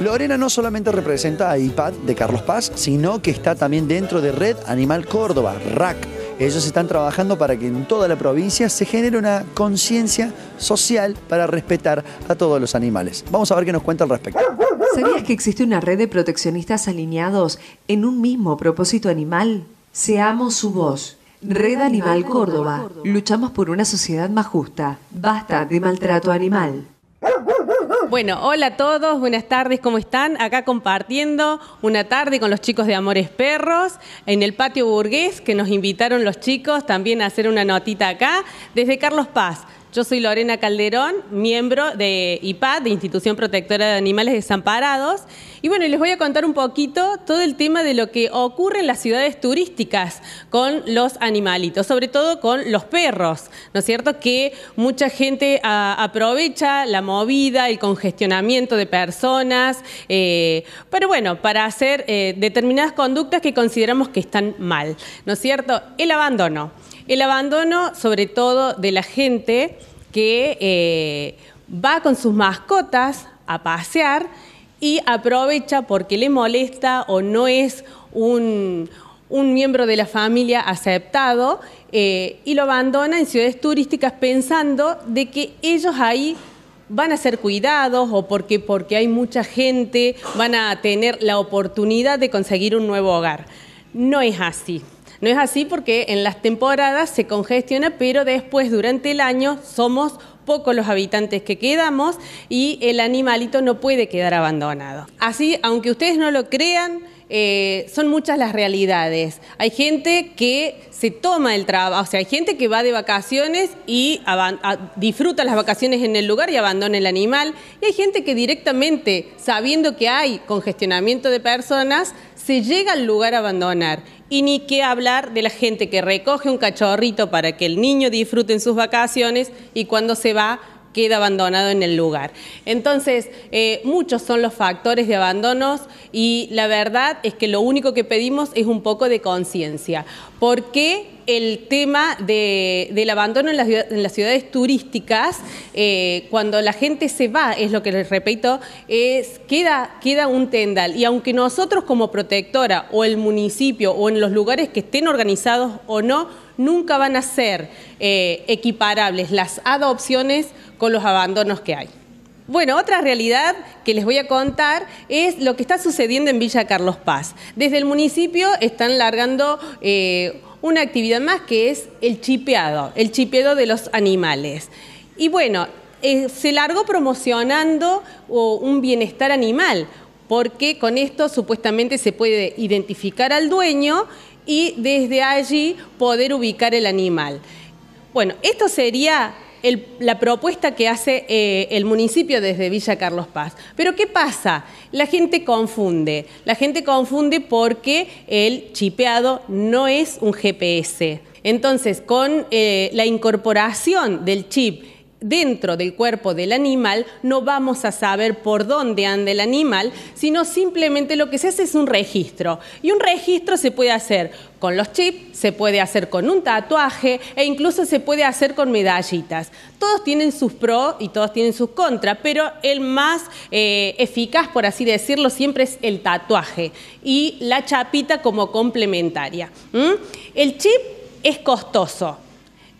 Lorena no solamente representa a IPAD de Carlos Paz, sino que está también dentro de Red Animal Córdoba, RAC. Ellos están trabajando para que en toda la provincia se genere una conciencia social para respetar a todos los animales. Vamos a ver qué nos cuenta al respecto. ¿Sabías que existe una red de proteccionistas alineados en un mismo propósito animal? Seamos su voz. Red Animal Córdoba. Luchamos por una sociedad más justa. Basta de maltrato animal. Bueno, hola a todos, buenas tardes, ¿cómo están? Acá compartiendo una tarde con los chicos de Amores Perros en el patio burgués que nos invitaron los chicos también a hacer una notita acá desde Carlos Paz. Yo soy Lorena Calderón, miembro de IPAD, de Institución Protectora de Animales Desamparados. Y bueno, les voy a contar un poquito todo el tema de lo que ocurre en las ciudades turísticas con los animalitos, sobre todo con los perros, ¿no es cierto? Que mucha gente ah, aprovecha la movida, el congestionamiento de personas, eh, pero bueno, para hacer eh, determinadas conductas que consideramos que están mal, ¿no es cierto? El abandono. El abandono, sobre todo, de la gente que eh, va con sus mascotas a pasear y aprovecha porque le molesta o no es un, miembro de la familia aceptado eh, y lo abandona en ciudades turísticas pensando de que ellos ahí van a ser cuidados o porque, porque hay mucha gente van a tener la oportunidad de conseguir un nuevo hogar. No es así. No es así porque en las temporadas se congestiona, pero después durante el año somos pocos los habitantes que quedamos y el animalito no puede quedar abandonado. Así, aunque ustedes no lo crean, eh, son muchas las realidades. Hay gente que se toma el trabajo, o sea, hay gente que va de vacaciones y disfruta las vacaciones en el lugar y abandona el animal, y hay gente que directamente, sabiendo que hay congestionamiento de personas, se llega al lugar a abandonar y ni qué hablar de la gente que recoge un cachorrito para que el niño disfrute en sus vacaciones y cuando se va queda abandonado en el lugar. Entonces, eh, muchos son los factores de abandonos y la verdad es que lo único que pedimos es un poco de conciencia. porque el tema del abandono en las, ciudades turísticas, eh, cuando la gente se va, es lo que les repito, es, queda, queda un tendal. Y aunque nosotros como protectora o el municipio o en los lugares que estén organizados o no, nunca van a ser eh, equiparables las adopciones con los abandonos que hay. Bueno, otra realidad que les voy a contar es lo que está sucediendo en Villa Carlos Paz. Desde el municipio están largando eh, una actividad más que es el chipeado, el chipeado de los animales. Y bueno, eh, se largó promocionando un bienestar animal, porque con esto supuestamente se puede identificar al dueño y desde allí poder ubicar el animal. Bueno, esto sería la propuesta que hace eh, el municipio desde Villa Carlos Paz. Pero ¿qué pasa? La gente confunde. La gente confunde porque el chipeado no es un GPS. Entonces, con eh, la incorporación del chip dentro del cuerpo del animal, no vamos a saber por dónde anda el animal, sino simplemente lo que se hace es un registro. Y un registro se puede hacer con los chips, se puede hacer con un tatuaje e incluso se puede hacer con medallitas. Todos tienen sus pros y todos tienen sus contras, pero el más eh, eficaz, por así decirlo, siempre es el tatuaje y la chapita como complementaria. El chip es costoso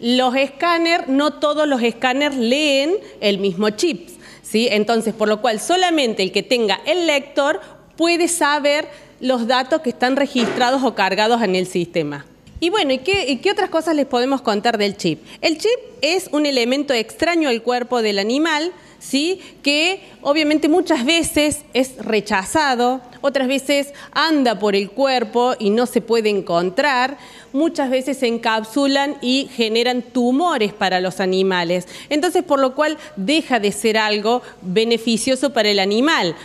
los escáneres, no todos los escáneres leen el mismo chip, ¿sí? Entonces, por lo cual solamente el que tenga el lector puede saber los datos que están registrados o cargados en el sistema. Y bueno, ¿y qué, otras cosas les podemos contar del chip? El chip es un elemento extraño al cuerpo del animal, ¿sí? que obviamente muchas veces es rechazado, otras veces anda por el cuerpo y no se puede encontrar, muchas veces se encapsulan y generan tumores para los animales. Entonces, por lo cual deja de ser algo beneficioso para el animal,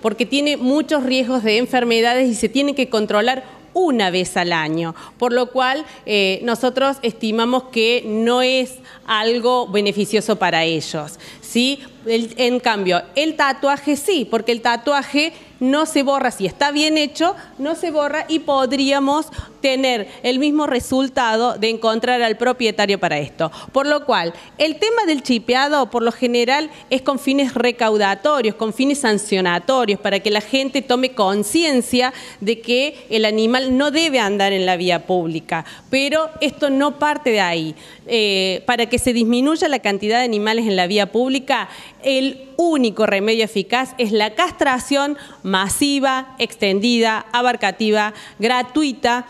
porque tiene muchos riesgos de enfermedades y se tiene que controlar una vez al año, por lo cual eh, nosotros estimamos que no es algo beneficioso para ellos. ¿sí? en cambio, el tatuaje sí, porque el tatuaje no se borra, si está bien hecho, no se borra y podríamos tener el mismo resultado de encontrar al propietario para esto. Por lo cual, el tema del chipeado por lo general es con fines recaudatorios, con fines sancionatorios, para que la gente tome conciencia de que el animal no debe andar en la vía pública. Pero esto no parte de ahí. Eh, para que se disminuya la cantidad de animales en la vía pública, el único remedio eficaz es la castración masiva, extendida, abarcativa, gratuita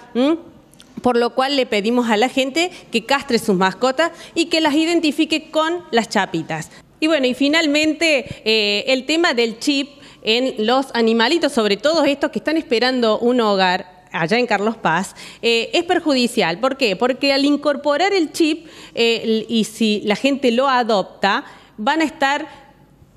por lo cual le pedimos a la gente que castre sus mascotas y que las identifique con las chapitas. Y bueno, y finalmente eh, el tema del chip en los animalitos, sobre todo estos que están esperando un hogar, allá en Carlos Paz, eh, es perjudicial. ¿Por qué? Porque al incorporar el chip eh, y si la gente lo adopta, van a estar,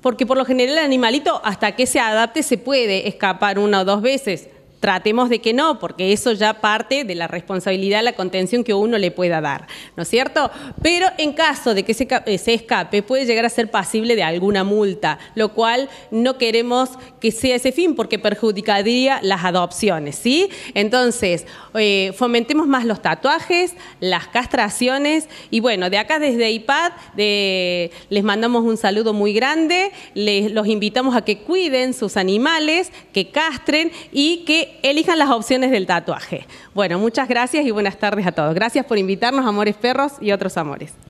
porque por lo general el animalito hasta que se adapte se puede escapar una o dos veces tratemos de que no, porque eso ya parte de la responsabilidad, la contención que uno le pueda dar, ¿no es cierto? Pero en caso de que se, escape, puede llegar a ser pasible de alguna multa, lo cual no queremos que sea ese fin, porque perjudicaría las adopciones, ¿sí? Entonces, eh, fomentemos más los tatuajes, las castraciones, y bueno, de acá desde IPAD les mandamos un saludo muy grande, les, los invitamos a que cuiden sus animales, que castren y que elijan las opciones del tatuaje. Bueno, muchas gracias y buenas tardes a todos. Gracias por invitarnos, amores perros y otros amores.